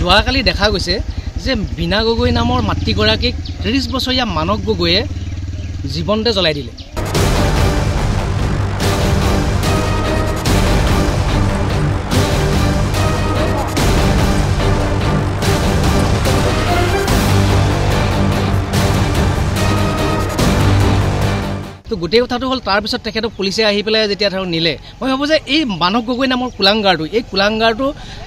যোৱাকালি দেখা গৈছে যে বীণা গগৈ নামৰ মাতৃগৰাকীক ত্ৰিছ বছৰীয়া মানৱ গগৈয়ে জীৱনতে জ্বলাই দিলে গোটেই কথাটো হ'ল তাৰপিছত তেখেতক পুলিচে আহি পেলাই যেতিয়া ধৰক নিলে মই ভাবোঁ যে এই মানৱ গগৈ নামৰ কোলাংগাৰটো এই কোলাংগাৰটো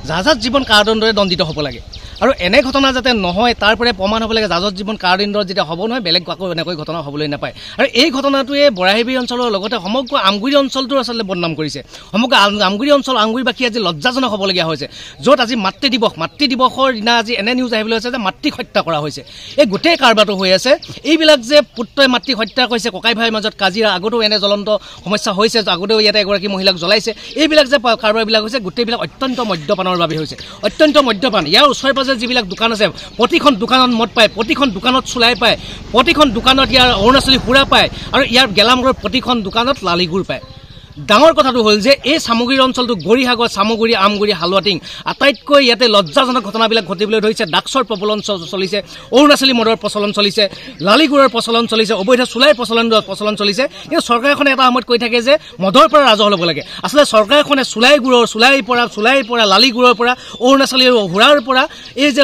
যাজাত জীৱন কাৰাদণ্ডৰে দণ্ডিত হ'ব লাগে আৰু এনে ঘটনা যাতে নহয় তাৰ পৰাই প্ৰমাণ হ'ব লাগে যাজত জীৱন কাৰাদণ্ডৰ যেতিয়া হ'ব নহয় বেলেগ আকৌ এনেকৈ ঘটনা হ'বলৈ নাপায় আৰু এই ঘটনাটোৱে বৰাহিবিৰি অঞ্চলৰ লগতে সমগ্ৰ আমগুৰি অঞ্চলটোৰ আচলতে বদনাম কৰিছে সমগ্ৰ আমগুৰি অঞ্চল আমগুৰিবাসী আজি লজ্জাজনক হ'বলগীয়া হৈছে য'ত আজি মাতৃ দিৱস মাতৃ দিৱসৰ দিনা আজি এনে নিউজ আহিবলৈ হৈছে যে মাতৃক হত্যা কৰা হৈছে এই গোটেই কাৰবাৰটো হৈ আছে এইবিলাক যে পুত্ৰই মাতৃক হত্যা কৰিছে ককাই ভাইৰ মাজত কাজিৰা আগতেও এনে জ্বলন্ত সমস্যা হৈছে আগতেও ইয়াতে এগৰাকী মহিলাক জ্বলাইছে এইবিলাক যে কাৰোবাৰবিলাক হৈছে গোটেইবিলাক অত্যন্ত মদ্যপানৰ বাবে হৈছে অত্যন্ত মদ্যপান ইয়াৰ ওচৰে পাঁজৰে যিবিলাক দোকান আছে প্ৰতিখন দোকানত মদ পায় প্ৰতিখন দোকানত চোলাই পায় প্ৰতিখন দোকানত ইয়াৰ অৰুণাচলী সুৰা পায় আৰু ইয়াৰ গেলামুখৰ প্ৰতিখন দোকানত লালিগুৰ পায় ডাঙৰ কথাটো হ'ল যে এই চামগুৰিৰ অঞ্চলটো গৰিসাগৰ চামগুৰি আমগুৰি হালোৱাটিং আটাইতকৈ ইয়াতে লজ্জাজনক ঘটনাবিলাক ঘটিবলৈ ধৰিছে ডাক্সৰ প্ৰবলন চলিছে অৰুণাচলী মদৰ প্ৰচলন চলিছে লালিগুৰৰ প্ৰচলন চলিছে অবৈধ চোলাইৰ প্ৰচলন প্ৰচলন চলিছে কিন্তু চৰকাৰখনে এটা সময়ত কৈ থাকে যে মদৰ পৰা ৰাজহ ল'ব লাগে আচলতে চৰকাৰখনে চুলাই গুৰৰ চোলাইৰ পৰা চোলাইৰ পৰা লালিগুৰৰ পৰা অৰুণাচলী হুৰাৰ পৰা এই যে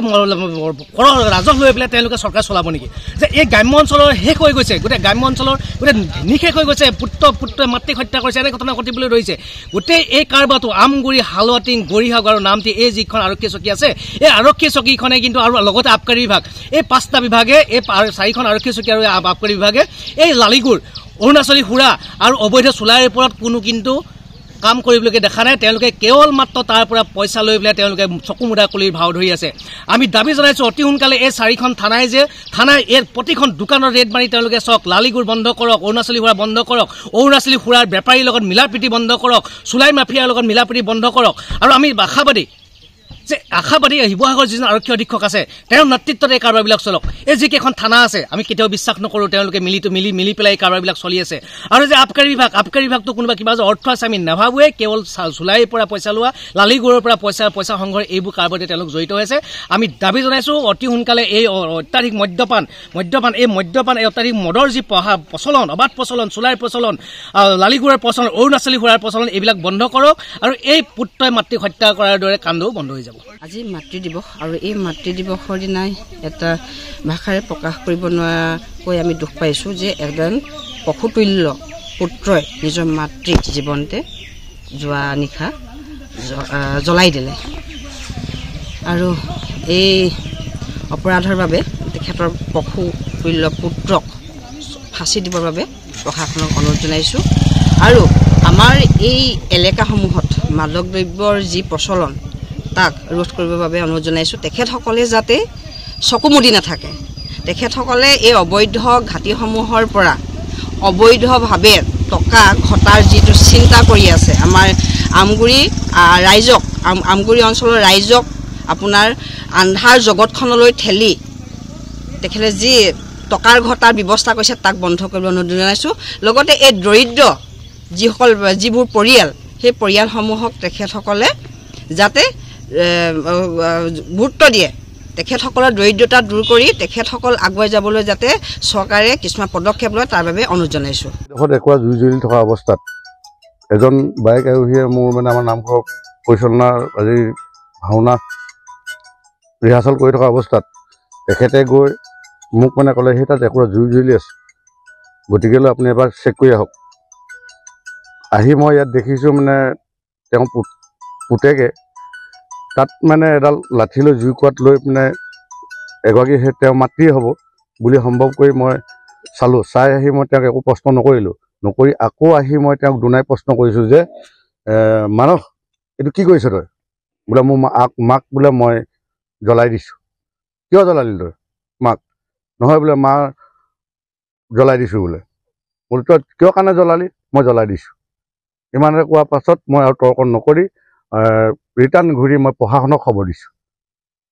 ৰাজহ লৈ পেলাই তেওঁলোকে চৰকাৰ চলাব নেকি যে এই গ্ৰাম্য অঞ্চলৰ শেষ হৈ গৈছে গোটেই গ্ৰাম্য অঞ্চলৰ গোটেই নিশেষ হৈ গৈছে পুত্ৰ পুত্ৰই মাতৃক হত্যা কৰিছে এনেকৈ ঘটনা ঘটিবলৈ ধৰিছে গোটেই এই কাৰবাৰটো আমগুৰি হালোৱাটিং গৰিহাগ আৰু নামটি এই যিখন আৰক্ষী চকী আছে এই আৰক্ষী চকীখনে কিন্তু আৰু লগতে আবকাৰী বিভাগ এই পাঁচটা বিভাগে এই চাৰিখন আৰক্ষী চকী আৰু আবকাৰী বিভাগে এই লালিগুৰ অৰুণাচলী সুৰা আৰু অবৈধ চোলাইৰ ওপৰত কোনো কিন্তু কাম কৰিবলৈকে দেখা নাই তেওঁলোকে কেৱল মাত্ৰ তাৰ পৰা পইচা লৈ পেলাই তেওঁলোকে চকু মুদা কলিৰ ভাও ধৰি আছে আমি দাবী জনাইছোঁ অতি সোনকালে এই চাৰিখন থানাই যে থানাই এই প্ৰতিখন দোকানৰ ৰেড মাৰি তেওঁলোকে চাওক লালিগুৰ বন্ধ কৰক অৰুণাচলী সুৰা বন্ধ কৰক অৰুণাচলী সুৰাৰ বেপাৰীৰ লগত মিলা প্ৰীতি বন্ধ কৰক চুলাই মাফিয়াৰ লগত মিলা প্ৰীতি বন্ধ কৰক আৰু আমি আশাবাদী যে আশাবাদী শিৱসাগৰ যিজন আৰক্ষী অধীক্ষক আছে তেওঁৰ নেতৃত্বত এই কাৰবাৰবিলাক চলক এই যিকেইখন থানা আছে আমি কেতিয়াও বিশ্বাস নকৰোঁ তেওঁলোকে মিলি মিলি মিলি পেলাই এই কাৰবাৰবিলাক চলি আছে আৰু যে আবকাৰী বিভাগ আবকাৰী বিভাগটো কোনোবা কিবা যে অৰ্থ আছে আমি নাভাবোৱে কেৱল চোলাইৰ পৰা পইচা লোৱা লালিগুৰৰ পৰা পইচা পইচা সংঘৰ এইবোৰ কাৰবাৰতে তেওঁলোক জড়িত হৈছে আমি দাবী জনাইছোঁ অতি সোনকালে এই অত্যাধিক মদ্যপান মদ্যপান এই মদ্যপান এই অত্যাধিক মদৰ যি পঢ়া প্ৰচলন অবাধ প্ৰচলন চোলাইৰ প্ৰচলন লালিগুৰৰ প্ৰচলন অৰুণাচলী সুৰাৰ প্ৰচলন এইবিলাক বন্ধ কৰক আৰু এই পুত্ৰই মাতৃক হত্যা কৰাৰ দৰে কাণ্ডও বন্ধ হৈ যাব আজি মাতৃ দিৱস আৰু এই মাতৃ দিৱসৰ দিনাই এটা ভাষাৰে প্ৰকাশ কৰিব নোৱাৰাকৈ আমি দুখ পাইছোঁ যে এজন পশুতুল্য পুত্ৰই নিজৰ মাতৃক জীৱনতে যোৱা নিশা জ্বলাই দিলে আৰু এই অপৰাধৰ বাবে তেখেতৰ পশুতুল্য পুত্ৰক ফাঁচি দিবৰ বাবে প্ৰশাসনক অনুৰোধ জনাইছোঁ আৰু আমাৰ এই এলেকাসমূহত মাদক দ্ৰব্যৰ যি প্ৰচলন তাক ৰোধ কৰিবৰ বাবে অনুৰোধ জনাইছোঁ তেখেতসকলে যাতে চকু মুদি নাথাকে তেখেতসকলে এই অবৈধ ঘাটিসমূহৰ পৰা অবৈধভাৱে টকা ঘটাৰ যিটো চিন্তা কৰি আছে আমাৰ আমগুৰি ৰাইজক আমগুৰি অঞ্চলৰ ৰাইজক আপোনাৰ আন্ধাৰ জগতখনলৈ ঠেলি তেখেতে যি টকাৰ ঘটাৰ ব্যৱস্থা কৰিছে তাক বন্ধ কৰিব অনুৰোধ জনাইছোঁ লগতে এই দৰিদ্ৰ যিসকল যিবোৰ পৰিয়াল সেই পৰিয়ালসমূহক তেখেতসকলে যাতে গুৰুত্ব দিয়ে তেখেতসকলৰ দৰিদ্ৰতা দূৰ কৰি তেখেতসকল আগুৱাই যাবলৈ যাতে চৰকাৰে কিছুমান পদক্ষেপ লয় তাৰ বাবে অনুৰোধ জনাইছোঁ দেশত একোৱা জুই জ্বলি থকা অৱস্থাত এজন বাইক আৰোহীয়ে মোৰ মানে আমাৰ নামঘৰ পৰিচালনাৰ আজি ভাওনা ৰিহাৰ্চেল কৰি থকা অৱস্থাত তেখেতে গৈ মোক মানে ক'লে সেই তাত একোৰা জুই জ্বলি আছে গতিকেলৈ আপুনি এবাৰ চেক কৰি আহক আহি মই ইয়াত দেখিছোঁ মানে তেওঁ পুত পুতেকে তাত মানে এডাল লাঠি লৈ জুই কোৱাত লৈ পিনে এগৰাকী সেই তেওঁ মাতৃ হ'ব বুলি সম্ভৱ কৰি মই চালোঁ চাই আহি মই তেওঁক একো প্ৰশ্ন নকৰিলোঁ নকৰি আকৌ আহি মই তেওঁক দুনাই প্ৰশ্ন কৰিছোঁ যে মানস এইটো কি কৰিছ তই বোলে মোৰ মা মাক বোলে মই জ্বলাই দিছোঁ কিয় জ্বলালি তই মাক নহয় বোলে মা জ্বলাই দিছোঁ বোলে বোলে তই কিয় কাৰণে জ্বলালি মই জ্বলাই দিছোঁ ইমানে কোৱাৰ পাছত মই আৰু তৰ্ক নকৰি ৰিটাৰ্ণ ঘূৰি মই প্ৰশাসনক খবৰ দিছোঁ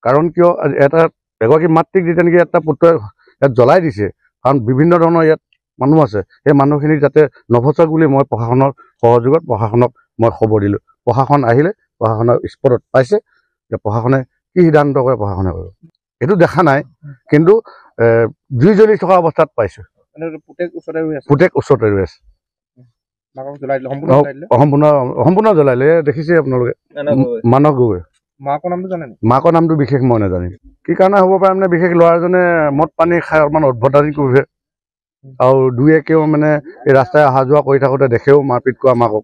কাৰণ কিয় এটা এগৰাকী মাতৃক যেতিয়া নেকি এটা পুত্ৰই ইয়াত জ্বলাই দিছে কাৰণ বিভিন্ন ধৰণৰ ইয়াত মানুহ আছে সেই মানুহখিনিক যাতে নফচক বুলি মই প্ৰশাসনৰ সহযোগত প্ৰশাসনক মই খবৰ দিলোঁ প্ৰশাসন আহিলে প্ৰশাসনৰ স্পটত পাইছে যে প্ৰশাসনে কি সিদ্ধান্ত কৰে প্ৰশাসনে কৰিব এইটো দেখা নাই কিন্তু জুই জ্বলি থকা অৱস্থাত পাইছোঁ পুতেক ওচৰতে ৰৈ আছে সম্পূৰ্ণ জ্বলাইলে দেখিছে আপোনালোকে মানস গগৈ মাকৰ নামটো জানে মাকৰ নামটো বিশেষ মই নাজানিম কি কাৰণে হ'ব পাৰে মানে বিশেষ ল'ৰাজনে মদ পানী খাই অকণমান অদ্ভুতানি কৰিছে আৰু দুই একেও মানে এই ৰাস্তাই অহা যোৱা কৰি থাকোঁতে দেখেও মাৰপিট কৰা মাকক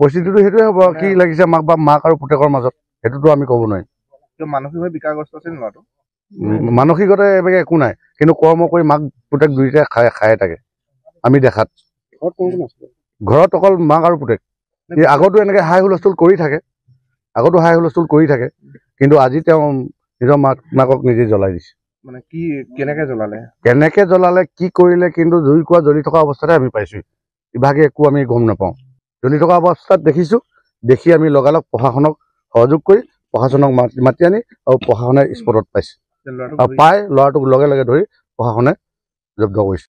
পৰিস্থিতিটো সেইটোৱে হ'ব কি লাগিছে মাক বা মাক আৰু পুতেকৰ মাজত সেইটোতো আমি ক'ব নোৱাৰিম মানসিকভাৱে বিকাৰগ্ৰস্ত আছিল ল'ৰাটো মানসিকতা একো নাই কিন্তু কৰ্ম কৰি মাক পুতেক দুয়োটাই খাই খায়ে থাকে আমি দেখাত ঘৰত অকল মাক আৰু পুতেক আগতো এনেকে হাই হুলস্থুল কৰি থাকে আগতো হাই হুলস্থুল কৰি থাকে কিন্তু আজি তেওঁ নিজৰ মাক মাকক নিজে জ্বলাই দিছে মানে কি কেনেকে জ্বলালে কেনেকে জ্বলালে কি কৰিলে কিন্তু জুই কোৱা জ্বলি থকা অৱস্থাতে আমি পাইছো ইভাগে একো আমি গম নাপাওঁ জ্বলি থকা অৱস্থাত দেখিছো দেখি আমি লগালগ প্ৰশাসনক সহযোগ কৰি প্ৰশাসনক মাতি আনি আৰু প্ৰশাসনে স্পটত পাইছে আৰু পাই ল'ৰাটোক লগে লগে ধৰি প্ৰশাসনে জব্দ কৰিছে